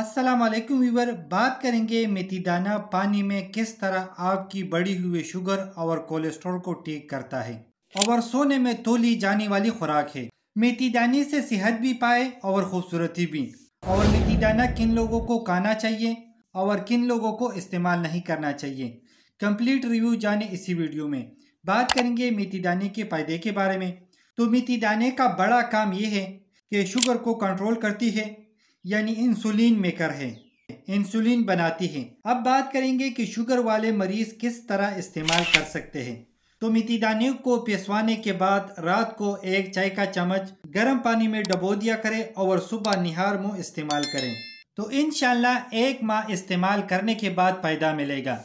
अस्सलाम वालेकुम व्यूवर बात करेंगे मेथी दाना पानी में किस तरह आपकी बढ़ी हुई शुगर और कोलेस्ट्रॉल को ठीक करता है और सोने में तोली जाने वाली खुराक है मेथी दाने से सेहत भी पाए और खूबसूरती भी और मेथी दाना किन लोगों को खाना चाहिए और किन लोगों को इस्तेमाल नहीं करना चाहिए कंप्लीट रिव्यू जाने इसी वीडियो में बात करेंगे मेथी दाने के फ़ायदे के बारे में तो मेथी दाने का बड़ा काम ये है कि शुगर को कंट्रोल करती है यानी इंसुलिन मेकर है इंसुलिन बनाती है अब बात करेंगे कि शुगर वाले मरीज किस तरह इस्तेमाल कर सकते हैं तो मितीदानी को पिसवाने के बाद रात को एक चाय का चम्मच गर्म पानी में डबो दिया करें और सुबह निहार मुँह इस्तेमाल करें तो इन एक माह इस्तेमाल करने के बाद फ़ायदा मिलेगा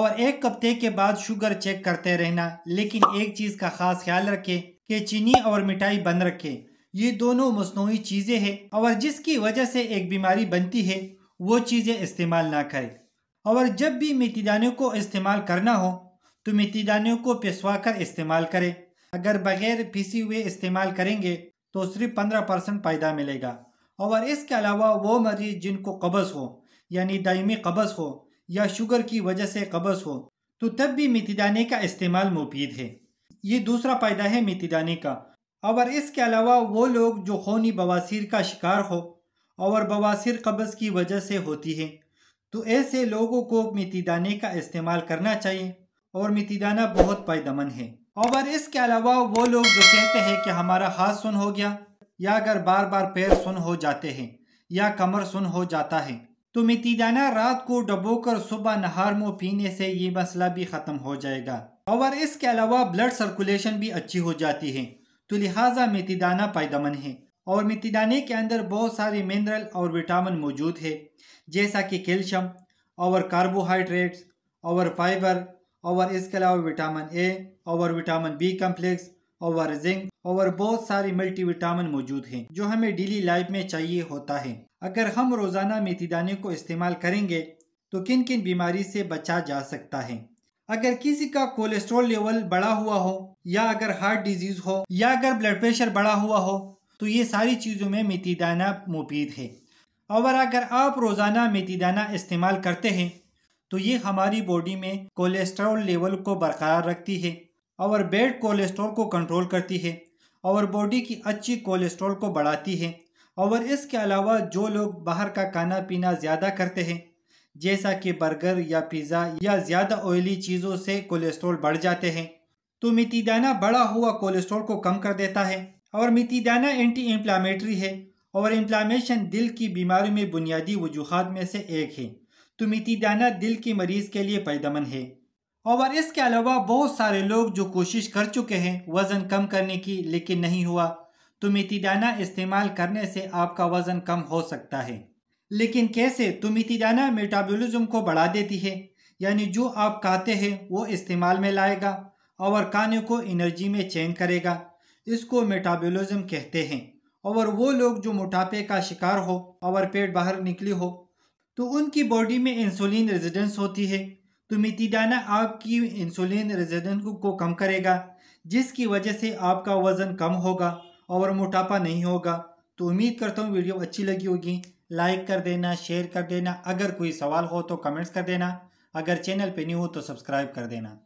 और एक हफ्ते के बाद शुगर चेक करते रहना लेकिन एक चीज़ का ख़ास ख्याल रखें कि चीनी और मिठाई बंद रखें ये दोनों मसनू चीज़ें हैं और जिसकी वजह से एक बीमारी बनती है वो चीज़ें इस्तेमाल ना करें और जब भी मितीदानियों को इस्तेमाल करना हो तो मितीदानियों को पिसवा कर इस्तेमाल करें अगर बगैर पिसी हुए इस्तेमाल करेंगे तो सिर्फ पंद्रह परसेंट फ़ायदा मिलेगा और इसके अलावा वो मरीज़ जिनको कब्ज़ हो यानी दायमी कब्ज़ हो या शुगर की वजह से कब्ज़ हो तो तब भी मितीदाने का इस्तेमाल मुफीद है ये दूसरा फ़ायदा है मितीदाने का और इसके अलावा वो लोग जो खूनी बवासीर का शिकार हो और बवासीर कब्ज़ की वजह से होती है तो ऐसे लोगों को मितीदाने का इस्तेमाल करना चाहिए और मितीदाना बहुत पायदमन है और इसके अलावा वो लोग जो कहते हैं कि हमारा हाथ सुन हो गया या अगर बार बार पैर सुन हो जाते हैं या कमर सुन हो जाता है तो मितीदाना रात को डबोकर सुबह नहार मुँह पीने से ये मसला भी ख़त्म हो जाएगा और इसके अलावा ब्लड सर्कुलेशन भी अच्छी हो जाती है तो लिहाजा मेथीदाना पायदामन है और मेथीदाने के अंदर बहुत सारे मिनरल और विटामिन मौजूद है जैसा कि कैल्शियम और कार्बोहाइड्रेट्स और फाइबर और इसके अलावा विटामिन ए और विटामिन बी कम्प्लेक्स और जिंक और बहुत सारे मल्टी विटामिन मौजूद हैं जो हमें डेली लाइफ में चाहिए होता है अगर हम रोज़ाना मेथीदाने को इस्तेमाल करेंगे तो किन किन बीमारी से बचा जा सकता है अगर किसी का कोलेस्ट्रॉल लेवल बढ़ा हुआ हो या अगर हार्ट डिजीज हो या अगर ब्लड प्रेशर बढ़ा हुआ हो तो ये सारी चीज़ों में मेथीदाना मुफीद है और अगर आप रोज़ाना मेथीदाना इस्तेमाल करते हैं तो ये हमारी बॉडी में कोलेस्ट्रॉल लेवल को बरकरार रखती है और बेड कोलेस्ट्रॉल को कंट्रोल करती है और बॉडी की अच्छी कोलेस्ट्रॉल को बढ़ाती है और इसके अलावा जो लोग बाहर का खाना पीना ज़्यादा करते हैं जैसा कि बर्गर या पिज़्ज़ा या ज़्यादा ऑयली चीज़ों से कोलेस्ट्रॉल बढ़ जाते हैं तो मितीदाना बढ़ा हुआ कोलेस्ट्रॉल को कम कर देता है और मितीदाना एंटी इंफ्लामेटरी है और इन्फ्लामेशन दिल की बीमारी में बुनियादी वजूहत में से एक है तो मितीदाना दिल के मरीज़ के लिए पैदामन है और इसके अलावा बहुत सारे लोग जो कोशिश कर चुके हैं वज़न कम करने की लेकिन नहीं हुआ तो मितीदाना इस्तेमाल करने से आपका वज़न कम हो सकता है लेकिन कैसे दाना मेटाबॉलिज्म को बढ़ा देती है यानी जो आप खाते हैं वो इस्तेमाल में लाएगा और खाने को एनर्जी में चेंज करेगा इसको मेटाबॉलिज्म कहते हैं और वो लोग जो मोटापे का शिकार हो और पेट बाहर निकली हो तो उनकी बॉडी में इंसुलिन रेजिडेंस होती है तो दाना आपकी इंसुलिन रेजिडेंस को कम करेगा जिसकी वजह से आपका वज़न कम होगा और मोटापा नहीं होगा तो उम्मीद करता हूँ वीडियो अच्छी लगी होगी लाइक कर देना शेयर कर देना अगर कोई सवाल हो तो कमेंट्स कर देना अगर चैनल पे नहीं हो तो सब्सक्राइब कर देना